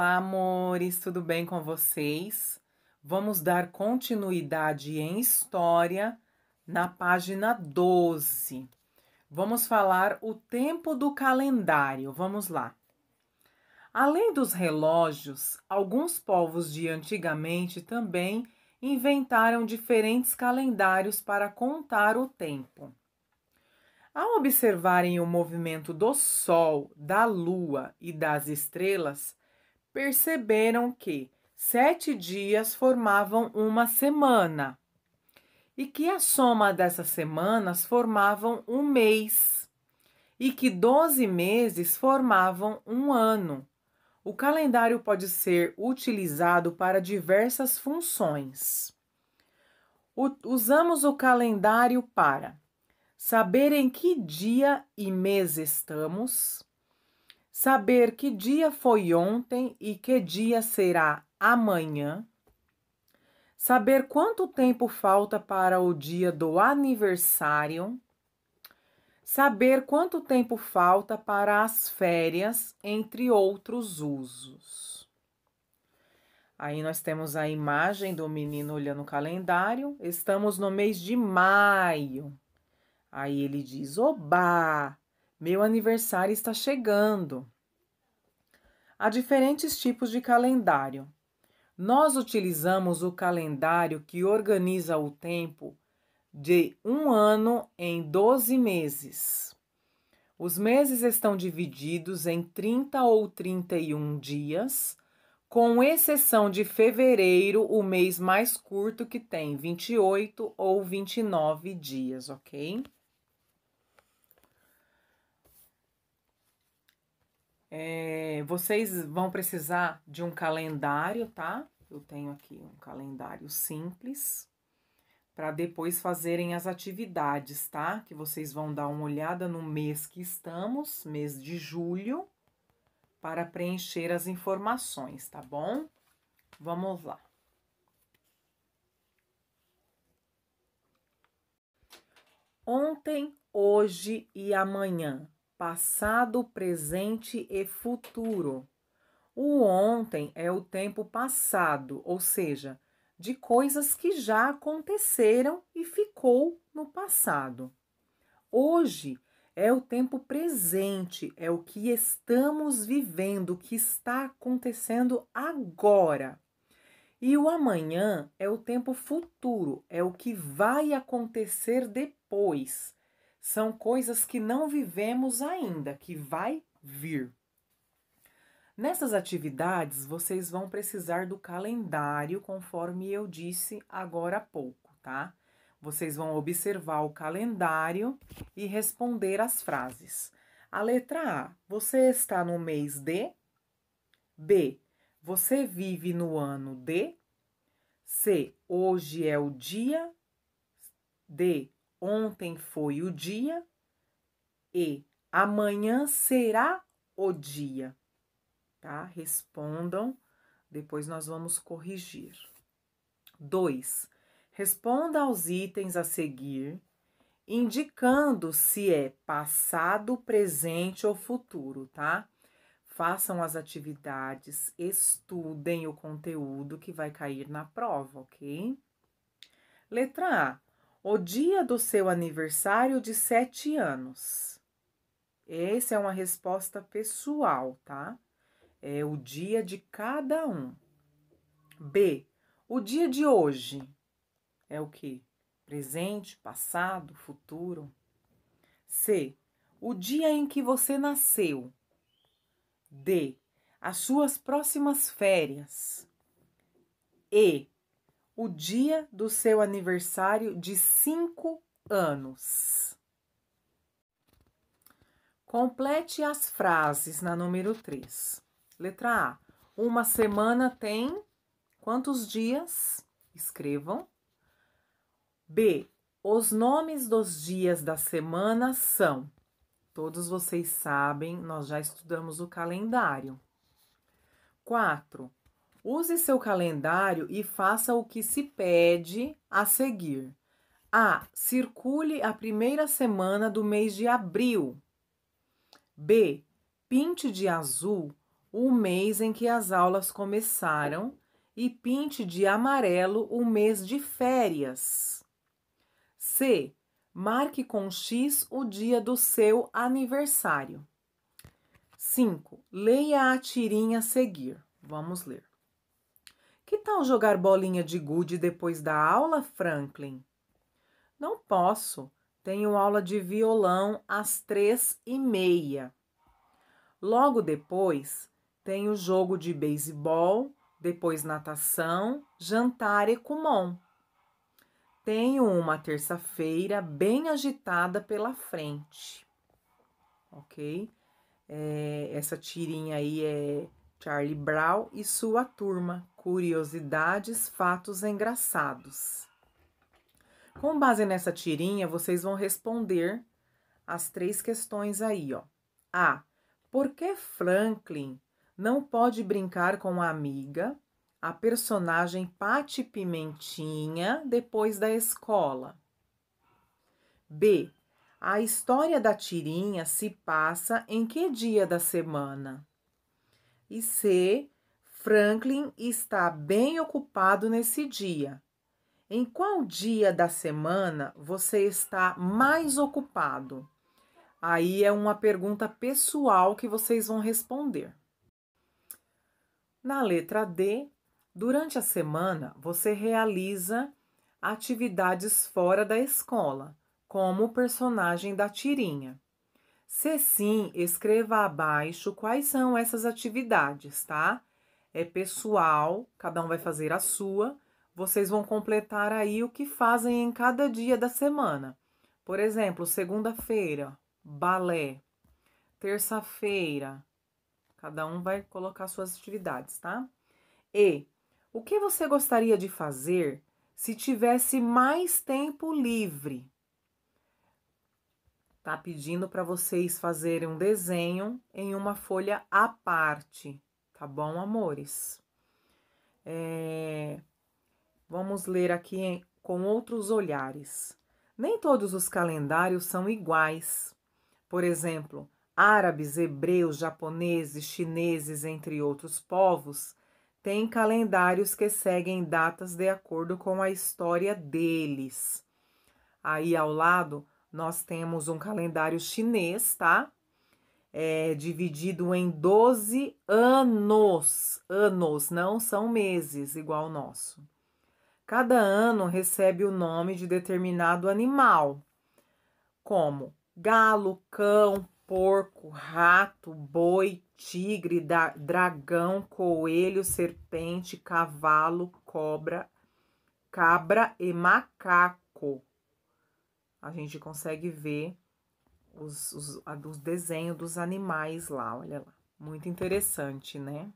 Olá, amores, tudo bem com vocês? Vamos dar continuidade em história na página 12. Vamos falar o tempo do calendário. Vamos lá. Além dos relógios, alguns povos de antigamente também inventaram diferentes calendários para contar o tempo. Ao observarem o movimento do Sol, da Lua e das estrelas, perceberam que sete dias formavam uma semana e que a soma dessas semanas formavam um mês e que doze meses formavam um ano. O calendário pode ser utilizado para diversas funções. usamos o calendário para saber em que dia e mês estamos saber que dia foi ontem e que dia será amanhã, saber quanto tempo falta para o dia do aniversário, saber quanto tempo falta para as férias, entre outros usos. Aí nós temos a imagem do menino olhando o calendário. Estamos no mês de maio. Aí ele diz: Obá, meu aniversário está chegando. Há diferentes tipos de calendário. Nós utilizamos o calendário que organiza o tempo de um ano em 12 meses. Os meses estão divididos em 30 ou 31 dias, com exceção de fevereiro, o mês mais curto que tem 28 ou 29 dias, ok? É, vocês vão precisar de um calendário, tá? Eu tenho aqui um calendário simples para depois fazerem as atividades, tá? Que vocês vão dar uma olhada no mês que estamos, mês de julho, para preencher as informações, tá bom? Vamos lá. Ontem, hoje e amanhã passado, presente e futuro. O ontem é o tempo passado, ou seja, de coisas que já aconteceram e ficou no passado. Hoje é o tempo presente, é o que estamos vivendo, o que está acontecendo agora. E o amanhã é o tempo futuro, é o que vai acontecer depois, são coisas que não vivemos ainda, que vai vir. Nessas atividades, vocês vão precisar do calendário, conforme eu disse agora há pouco, tá? Vocês vão observar o calendário e responder as frases. A letra A, você está no mês D? B, você vive no ano D? C, hoje é o dia? D, Ontem foi o dia e amanhã será o dia. Tá? Respondam, depois nós vamos corrigir. 2. Responda aos itens a seguir, indicando se é passado, presente ou futuro, tá? Façam as atividades, estudem o conteúdo que vai cair na prova, ok? Letra A o dia do seu aniversário de sete anos. Essa é uma resposta pessoal, tá? É o dia de cada um. B. O dia de hoje é o que? Presente, passado, futuro. C. O dia em que você nasceu. D. As suas próximas férias. E o dia do seu aniversário de cinco anos. Complete as frases na número 3. Letra A. Uma semana tem quantos dias? Escrevam. B. Os nomes dos dias da semana são. Todos vocês sabem, nós já estudamos o calendário. 4. Use seu calendário e faça o que se pede a seguir. A. Circule a primeira semana do mês de abril. B. Pinte de azul o mês em que as aulas começaram e pinte de amarelo o mês de férias. C. Marque com X o dia do seu aniversário. 5. Leia a tirinha a seguir. Vamos ler. Que tal jogar bolinha de gude depois da aula, Franklin? Não posso. Tenho aula de violão às três e meia. Logo depois, tenho jogo de beisebol, depois natação, jantar e comum. Tenho uma terça-feira bem agitada pela frente. Ok? É, essa tirinha aí é Charlie Brown e sua turma, curiosidades, fatos engraçados. Com base nessa tirinha, vocês vão responder as três questões aí, ó. A. Por que Franklin não pode brincar com a amiga, a personagem Pate Pimentinha, depois da escola? B. A história da tirinha se passa em que dia da semana? E C. Franklin está bem ocupado nesse dia. Em qual dia da semana você está mais ocupado? Aí é uma pergunta pessoal que vocês vão responder. Na letra D, durante a semana você realiza atividades fora da escola, como o personagem da tirinha. Se sim, escreva abaixo quais são essas atividades, tá? é pessoal, cada um vai fazer a sua. Vocês vão completar aí o que fazem em cada dia da semana. Por exemplo, segunda-feira, balé. Terça-feira, cada um vai colocar suas atividades, tá? E o que você gostaria de fazer se tivesse mais tempo livre? Tá pedindo para vocês fazerem um desenho em uma folha à parte tá bom, amores? É... Vamos ler aqui em... com outros olhares. Nem todos os calendários são iguais. Por exemplo, árabes, hebreus, japoneses, chineses, entre outros povos, têm calendários que seguem datas de acordo com a história deles. Aí ao lado, nós temos um calendário chinês, tá? é, dividido em 12 anos. Anos, não são meses, igual o nosso. Cada ano recebe o nome de determinado animal, como galo, cão, porco, rato, boi, tigre, dragão, coelho, serpente, cavalo, cobra, cabra e macaco. A gente consegue ver os, os, os desenhos dos animais lá, olha lá. Muito interessante, né?